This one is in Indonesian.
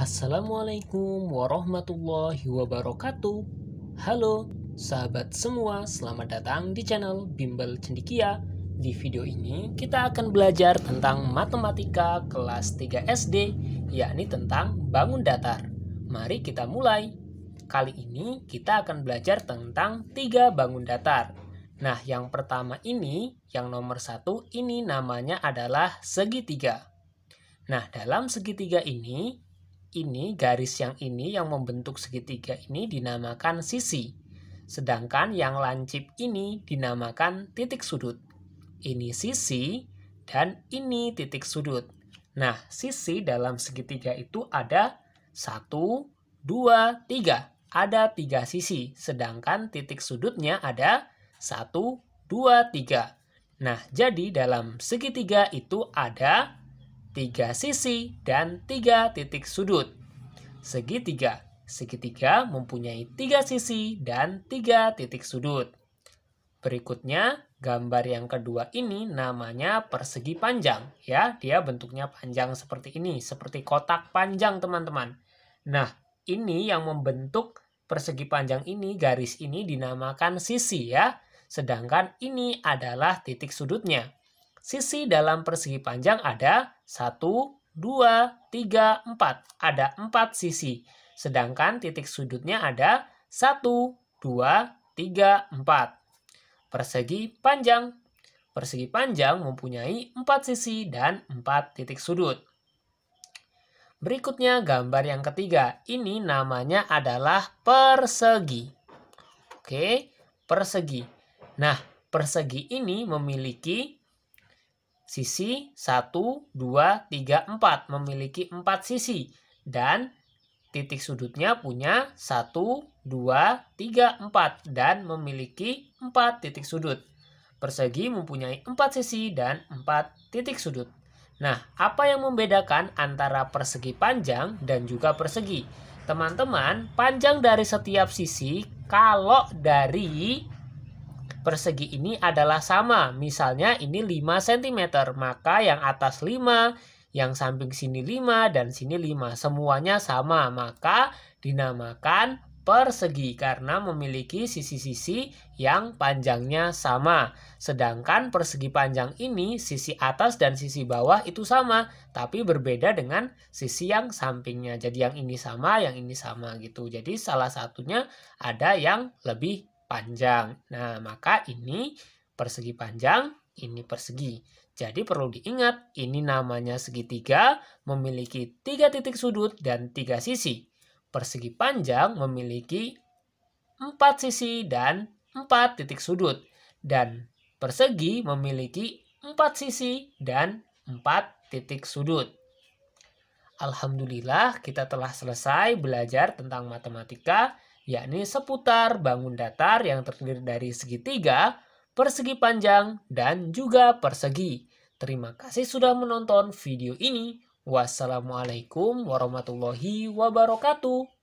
Assalamualaikum warahmatullahi wabarakatuh. Halo sahabat semua, selamat datang di channel Bimbel Cendikia. Di video ini kita akan belajar tentang matematika kelas 3 SD, yakni tentang bangun datar. Mari kita mulai. Kali ini kita akan belajar tentang tiga bangun datar. Nah, yang pertama ini, yang nomor satu ini namanya adalah segitiga. Nah, dalam segitiga ini ini, garis yang ini yang membentuk segitiga ini dinamakan sisi. Sedangkan yang lancip ini dinamakan titik sudut. Ini sisi dan ini titik sudut. Nah, sisi dalam segitiga itu ada 1, 2, 3. Ada tiga sisi, sedangkan titik sudutnya ada 1, 2, 3. Nah, jadi dalam segitiga itu ada tiga sisi, dan tiga titik sudut. Segitiga. Segitiga mempunyai tiga sisi dan tiga titik sudut. Berikutnya, gambar yang kedua ini namanya persegi panjang. ya Dia bentuknya panjang seperti ini, seperti kotak panjang teman-teman. Nah, ini yang membentuk persegi panjang ini, garis ini dinamakan sisi ya. Sedangkan ini adalah titik sudutnya. Sisi dalam persegi panjang ada 1, 2, 3, 4. Ada 4 sisi. Sedangkan titik sudutnya ada 1, 2, 3, 4. Persegi panjang. Persegi panjang mempunyai 4 sisi dan 4 titik sudut. Berikutnya gambar yang ketiga. Ini namanya adalah persegi. Oke, persegi. Nah, persegi ini memiliki sisi 1, 2, 3, 4 memiliki 4 sisi dan titik sudutnya punya 1, 2, 3, 4 dan memiliki 4 titik sudut. Persegi mempunyai 4 sisi dan 4 titik sudut. Nah, apa yang membedakan antara persegi panjang dan juga persegi? Teman-teman, panjang dari setiap sisi kalau dari persegi ini adalah sama. Misalnya ini 5 cm, maka yang atas 5, yang samping sini 5, dan sini 5. Semuanya sama, maka dinamakan persegi karena memiliki sisi-sisi yang panjangnya sama. Sedangkan persegi panjang ini sisi atas dan sisi bawah itu sama, tapi berbeda dengan sisi yang sampingnya. Jadi yang ini sama, yang ini sama gitu. Jadi salah satunya ada yang lebih panjang. Nah, maka ini persegi panjang, ini persegi. Jadi perlu diingat, ini namanya segitiga memiliki tiga titik sudut dan tiga sisi. Persegi panjang memiliki empat sisi dan empat titik sudut. Dan persegi memiliki empat sisi dan empat titik sudut. Alhamdulillah kita telah selesai belajar tentang matematika yakni seputar bangun datar yang terdiri dari segitiga, persegi panjang, dan juga persegi. Terima kasih sudah menonton video ini. Wassalamualaikum warahmatullahi wabarakatuh.